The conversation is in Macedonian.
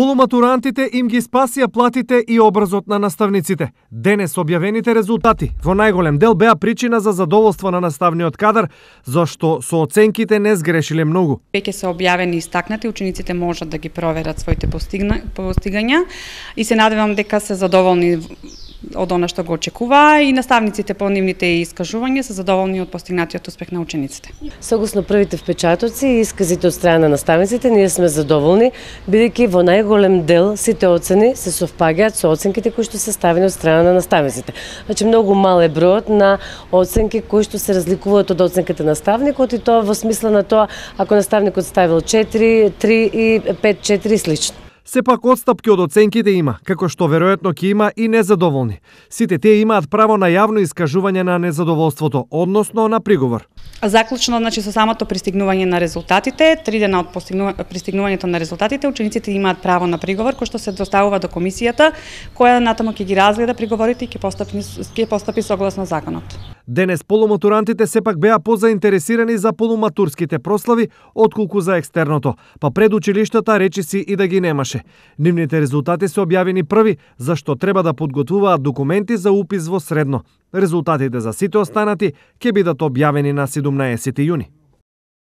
Полуматурантите им ги спасија платите и образот на наставниците. Денес објавените резултати во најголем дел беа причина за задоволство на наставниот кадар, зашто со оценките не сгрешиле многу. Веќе се објавени и истакнати, учениците можат да ги проверат своите постигна... постигања и се надевам дека се задоволни од она што го очекува и наставниците по нивните искажувања се задоволни од постигнатиот успех на учениците. Согласно првите впечатоци и исказите од страна на наставниците, ние сме задоволни бидејќи во најголем дел сите оцени се совпаѓаат со оценките кои што се ставени од страна на наставниците. Значи многу мал е бројот на оценки кои што се разликуваат од оценката на наставникот и тоа во смисла на тоа ако наставникот ставил 4, 3 и 5, 4 и слично. Сепак отстапки од оценките има, како што веројатно ќе има и незадоволни. Сите тие имаат право на јавно искажување на незадоволството, односно на приговор. Заклучно, значи, со самото пристигнување на резултатите, три дена од пристигнувањето на резултатите, учениците имаат право на приговор, кој што се доставува до комисијата, која натаму ќе ги разгледа приговорите и ќе постапи, ќе постапи согласно законот. Денес полуматурантите сепак беа позаинтересирани за полуматурските прослави отколку за екстерното, па пред училиштата речиси и да ги немаше. Нивните резултати се објавени први, зашто треба да подготвуваат документи за упис во средно. Резултатите за сите останати ќе бидат објавени на 17 јуни.